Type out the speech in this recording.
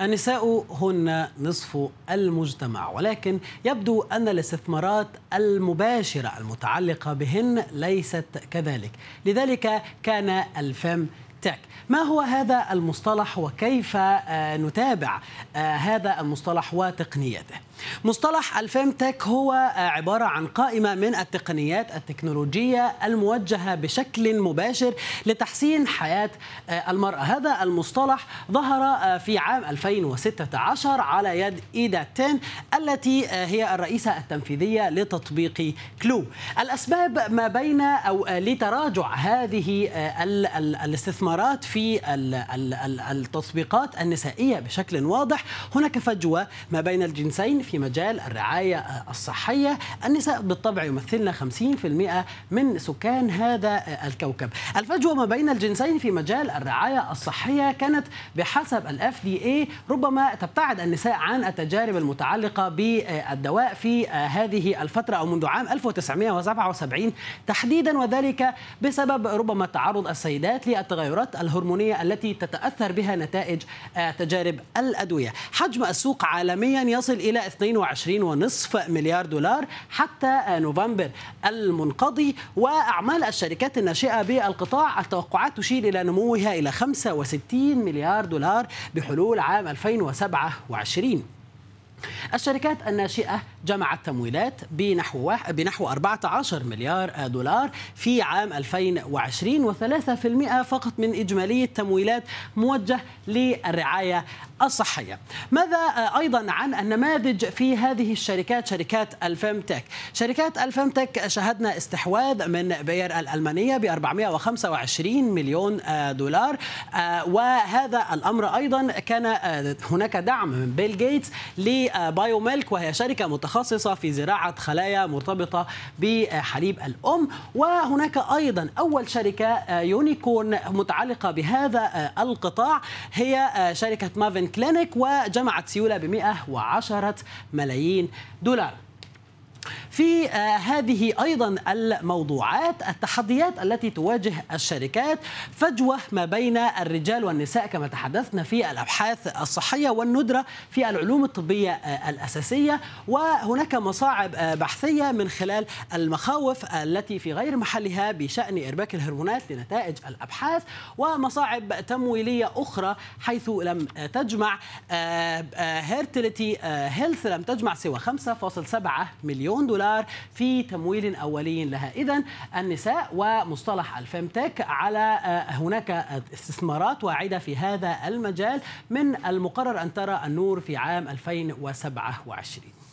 النساء هن نصف المجتمع ولكن يبدو أن الاستثمارات المباشرة المتعلقة بهن ليست كذلك لذلك كان الفم تك ما هو هذا المصطلح وكيف آه، نتابع آه، هذا المصطلح وتقنيته مصطلح الفيم تك هو عبارة عن قائمة من التقنيات التكنولوجية الموجهة بشكل مباشر لتحسين حياة آه، المرأة هذا المصطلح ظهر آه، في عام 2016 على يد إيدا تين التي آه، هي الرئيسة التنفيذية لتطبيق كلو الأسباب ما بين أو لتراجع هذه الاستثمارات في التطبيقات النسائية بشكل واضح هناك فجوة ما بين الجنسين في مجال الرعاية الصحية النساء بالطبع يمثلن 50% من سكان هذا الكوكب الفجوة ما بين الجنسين في مجال الرعاية الصحية كانت بحسب الـ FDA ربما تبتعد النساء عن التجارب المتعلقة بالدواء في هذه الفترة أو منذ عام 1977 تحديدا وذلك بسبب ربما تعرض السيدات للتغيرات الهرمونية التي تتأثر بها نتائج تجارب الأدوية حجم السوق عالميا يصل إلى 22 ونصف مليار دولار حتى نوفمبر المنقضي وأعمال الشركات الناشئة بالقطاع التوقعات تشير إلى نموها إلى 65 مليار دولار بحلول عام 2027 الشركات الناشئة جمعت تمويلات بنحو بنحو 14 مليار دولار في عام 2020 و3% فقط من إجمالي التمويلات موجه للرعاية الصحية ماذا آه، أيضا عن النماذج في هذه الشركات شركات الفيمتك؟ شركات الفيمتك شهدنا استحواذ من بير الألمانية ب 425 مليون آه، دولار آه، وهذا الأمر أيضا كان هناك دعم من بيل جيتس بايو ميلك وهي شركة متخصصة في زراعة خلايا مرتبطة بحليب الأم وهناك أيضا أول شركة آه، يونيكورن متعلقة بهذا آه، القطاع هي آه، شركة مافن كلينيك وجمعت سيولة ب 110 ملايين دولار في آه، هذه أيضا الموضوعات التحديات التي تواجه الشركات فجوة ما بين الرجال والنساء كما تحدثنا في الأبحاث الصحية والندرة في العلوم الطبية آه، الأساسية وهناك مصاعب آه، بحثية من خلال المخاوف التي في غير محلها بشأن إرباك الهرمونات لنتائج الأبحاث ومصاعب تمويلية أخرى حيث لم تجمع هيرتلتي هيلث لم تجمع سوى 5.7 مليون دولار دولار في تمويل أولي لها إذا النساء ومصطلح الفيمتك على آه، هناك استثمارات واعدة في هذا المجال من المقرر أن ترى النور في عام 2027